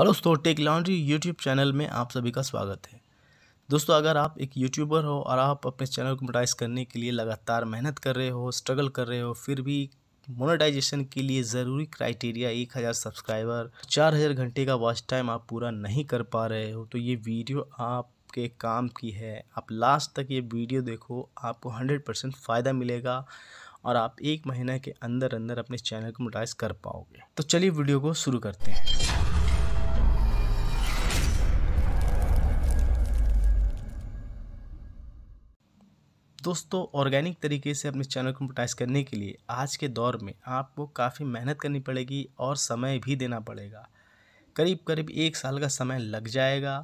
hello दोस्तों take laundry YouTube channel में आप सभी का स्वागत है दोस्तों अगर आप एक यूट्यूबर हो और आप अपने चैनल को मोटाइज करने के लिए लगातार मेहनत कर रहे हो स्ट्रगल कर रहे हो फिर भी मोनेटाइजेशन के लिए ज़रूरी क्राइटेरिया एक हज़ार सब्सक्राइबर चार हज़ार घंटे का वॉच टाइम आप पूरा नहीं कर पा रहे हो तो ये वीडियो आपके काम की है आप लास्ट तक ये वीडियो देखो आपको हंड्रेड परसेंट फ़ायदा मिलेगा और आप एक महीने के अंदर अंदर अपने चैनल को मोटाइज कर पाओगे तो चलिए वीडियो को शुरू करते हैं दोस्तों ऑर्गेनिक तरीके से अपने चैनल को मोटाइज करने के लिए आज के दौर में आपको काफ़ी मेहनत करनी पड़ेगी और समय भी देना पड़ेगा करीब करीब एक साल का समय लग जाएगा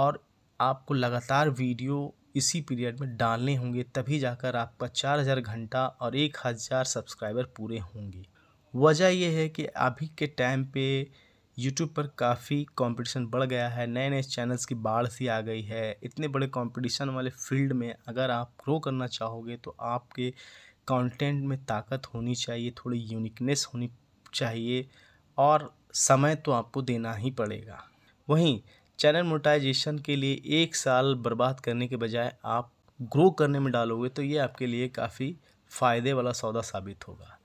और आपको लगातार वीडियो इसी पीरियड में डालने होंगे तभी जाकर आपका चार हज़ार घंटा और एक हज़ार सब्सक्राइबर पूरे होंगे वजह यह है कि अभी के टाइम पर यूट्यूब पर काफ़ी कंपटीशन बढ़ गया है नए नए चैनल्स की बाढ़ सी आ गई है इतने बड़े कंपटीशन वाले फील्ड में अगर आप ग्रो करना चाहोगे तो आपके कंटेंट में ताकत होनी चाहिए थोड़ी यूनिकनेस होनी चाहिए और समय तो आपको देना ही पड़ेगा वहीं चैनल मोटाइजेशन के लिए एक साल बर्बाद करने के बजाय आप ग्रो करने में डालोगे तो ये आपके लिए काफ़ी फ़ायदे वाला सौदा साबित होगा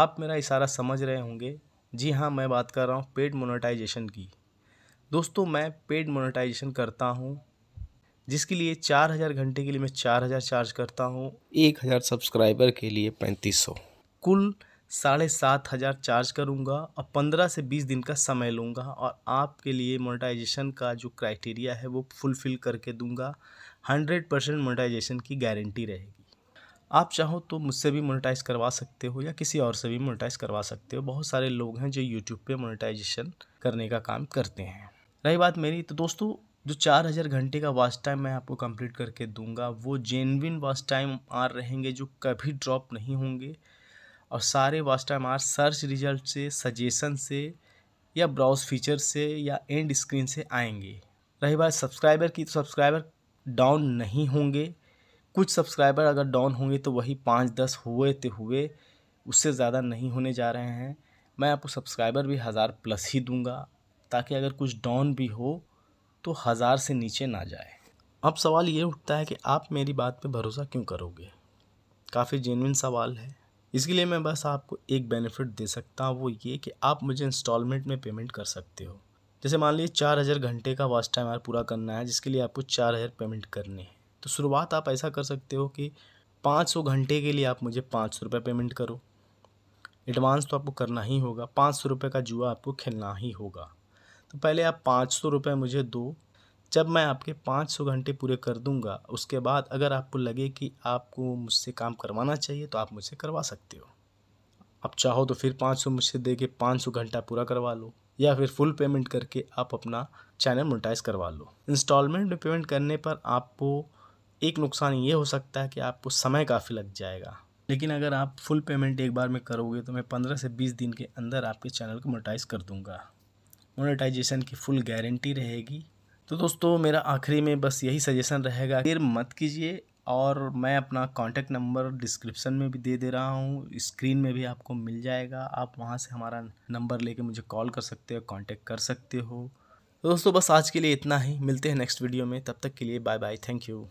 आप मेरा इशारा समझ रहे होंगे जी हाँ मैं बात कर रहा हूँ पेड मोनेटाइजेशन की दोस्तों मैं पेड मोनेटाइजेशन करता हूँ जिसके लिए चार हज़ार घंटे के लिए मैं चार हज़ार चार्ज करता हूँ एक हज़ार सब्सक्राइबर के लिए पैंतीस सौ कुल साढ़े सात हज़ार चार्ज करूँगा और पंद्रह से बीस दिन का समय लूँगा और आपके लिए मोनेटाइजेशन का जो क्राइटेरिया है वो फुलफ़िल करके दूँगा हंड्रेड परसेंट मोनेटाइजेशन की गारंटी रहेगी आप चाहो तो मुझसे भी मोनेटाइज करवा सकते हो या किसी और से भी मोनेटाइज करवा सकते हो बहुत सारे लोग हैं जो यूट्यूब पे मोनेटाइजेशन करने का काम करते हैं रही बात मेरी तो दोस्तों जो चार हज़ार घंटे का वॉच टाइम मैं आपको कंप्लीट करके दूंगा वो जेनविन वॉच टाइम आर रहेंगे जो कभी ड्रॉप नहीं होंगे और सारे watch time or search result से सजेशन से या ब्राउज फीचर से या एंड स्क्रीन से आएंगे रही बात सब्सक्राइबर की तो सब्सक्राइबर डाउन नहीं होंगे कुछ सब्सक्राइबर अगर डाउन होंगे तो वही पाँच दस हुए तो हुए उससे ज़्यादा नहीं होने जा रहे हैं मैं आपको सब्सक्राइबर भी हज़ार प्लस ही दूंगा ताकि अगर कुछ डाउन भी हो तो हज़ार से नीचे ना जाए अब सवाल ये उठता है कि आप मेरी बात पे भरोसा क्यों करोगे काफ़ी जेनविन सवाल है इसके लिए मैं बस आपको एक बेनिफिट दे सकता हूँ वो ये कि आप मुझे इंस्टॉलमेंट में पेमेंट कर सकते हो जैसे मान लीजिए चार हज़ार घंटे का वास्ट टाइम पूरा करना है जिसके लिए आपको चार हज़ार पेमेंट करनी है तो शुरुआत आप ऐसा कर सकते हो कि पाँच सौ घंटे के लिए आप मुझे पाँच सौ रुपये पेमेंट करो एडवांस तो आपको करना ही होगा पाँच सौ रुपये का जुआ आपको खेलना ही होगा तो पहले आप पाँच सौ रुपये मुझे दो जब मैं आपके पाँच सौ घंटे पूरे कर दूंगा उसके बाद अगर आपको लगे कि आपको मुझसे काम करवाना चाहिए तो आप मुझसे करवा सकते हो आप चाहो तो फिर पाँच सौ मुझसे दे के पाँच सौ घंटा पूरा करवा लो या फिर फुल पेमेंट करके आप अपना चैनल मोटाइज करवा लो इंस्टॉलमेंट में पेमेंट करने पर आपको एक नुकसान ये हो सकता है कि आपको समय काफ़ी लग जाएगा लेकिन अगर आप फुल पेमेंट एक बार में करोगे तो मैं पंद्रह से बीस दिन के अंदर आपके चैनल को मोनेटाइज कर दूंगा मोनेटाइजेशन की फुल गारंटी रहेगी तो दोस्तों मेरा आखिरी में बस यही सजेशन रहेगा देर मत कीजिए और मैं अपना कांटेक्ट नंबर डिस्क्रिप्शन में भी दे दे रहा हूँ स्क्रीन में भी आपको मिल जाएगा आप वहाँ से हमारा नंबर लेके मुझे कॉल कर सकते हो कॉन्टैक्ट कर सकते हो तो दोस्तों बस आज के लिए इतना ही मिलते हैं नेक्स्ट वीडियो में तब तक के लिए बाय बाय थैंक यू